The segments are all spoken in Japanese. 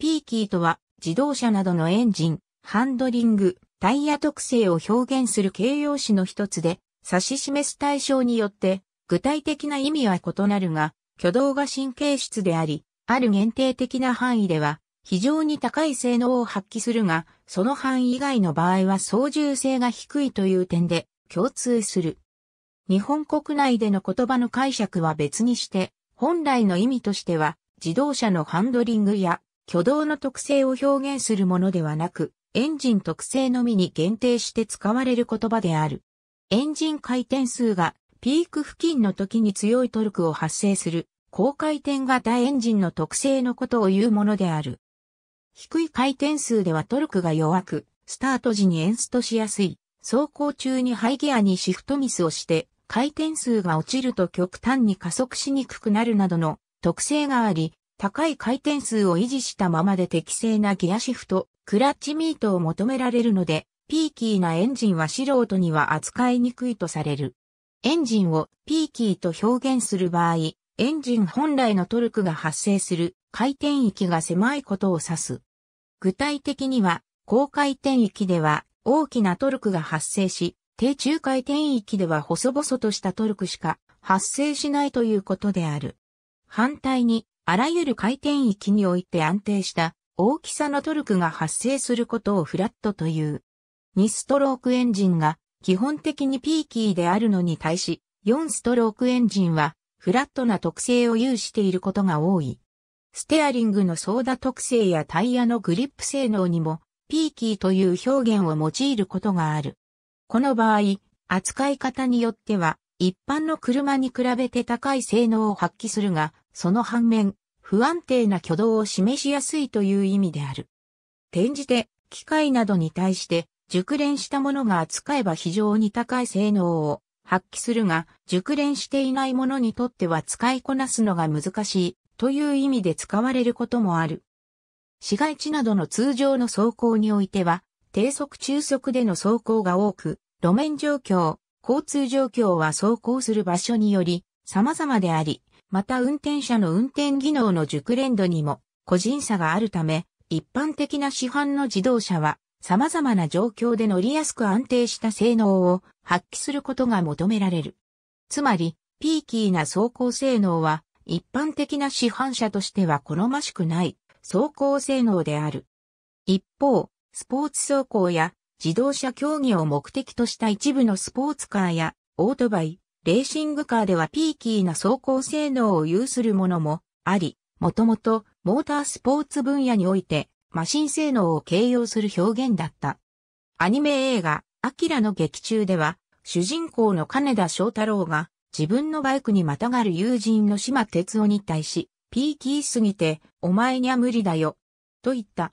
ピーキーとは自動車などのエンジン、ハンドリング、タイヤ特性を表現する形容詞の一つで、指し示す対象によって具体的な意味は異なるが、挙動が神経質であり、ある限定的な範囲では非常に高い性能を発揮するが、その範囲以外の場合は操縦性が低いという点で共通する。日本国内での言葉の解釈は別にして、本来の意味としては、自動車のハンドリングや挙動の特性を表現するものではなく、エンジン特性のみに限定して使われる言葉である。エンジン回転数がピーク付近の時に強いトルクを発生する高回転型エンジンの特性のことを言うものである。低い回転数ではトルクが弱く、スタート時にエンストしやすい、走行中にハイギアにシフトミスをして、回転数が落ちると極端に加速しにくくなるなどの特性があり、高い回転数を維持したままで適正なギアシフト、クラッチミートを求められるので、ピーキーなエンジンは素人には扱いにくいとされる。エンジンをピーキーと表現する場合、エンジン本来のトルクが発生する回転域が狭いことを指す。具体的には、高回転域では大きなトルクが発生し、低中回転域では細々としたトルクしか発生しないということである。反対に、あらゆる回転域において安定した大きさのトルクが発生することをフラットという。2ストロークエンジンが基本的にピーキーであるのに対し、4ストロークエンジンはフラットな特性を有していることが多い。ステアリングの操舵特性やタイヤのグリップ性能にも、ピーキーという表現を用いることがある。この場合、扱い方によっては、一般の車に比べて高い性能を発揮するが、その反面、不安定な挙動を示しやすいという意味である。転じて、機械などに対して熟練したものが扱えば非常に高い性能を発揮するが、熟練していないものにとっては使いこなすのが難しいという意味で使われることもある。市街地などの通常の走行においては、低速中速での走行が多く、路面状況、交通状況は走行する場所により様々であり、また運転者の運転技能の熟練度にも個人差があるため、一般的な市販の自動車は様々な状況で乗りやすく安定した性能を発揮することが求められる。つまり、ピーキーな走行性能は一般的な市販車としては好ましくない走行性能である。一方、スポーツ走行や自動車競技を目的とした一部のスポーツカーやオートバイ、レーシングカーではピーキーな走行性能を有するものもあり、もともとモータースポーツ分野においてマシン性能を形容する表現だった。アニメ映画、アキラの劇中では、主人公の金田翔太郎が自分のバイクにまたがる友人の島哲夫に対し、ピーキーすぎて、お前には無理だよ、と言った。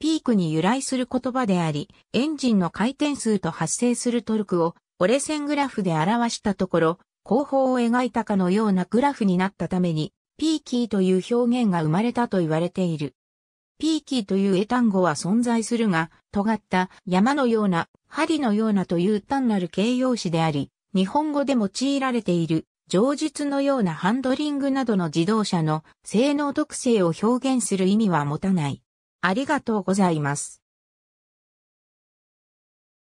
ピークに由来する言葉であり、エンジンの回転数と発生するトルクを折れ線グラフで表したところ、後方を描いたかのようなグラフになったために、ピーキーという表現が生まれたと言われている。ピーキーという英単語は存在するが、尖った山のような、針のようなという単なる形容詞であり、日本語で用いられている、上述のようなハンドリングなどの自動車の性能特性を表現する意味は持たない。ありがとうございます。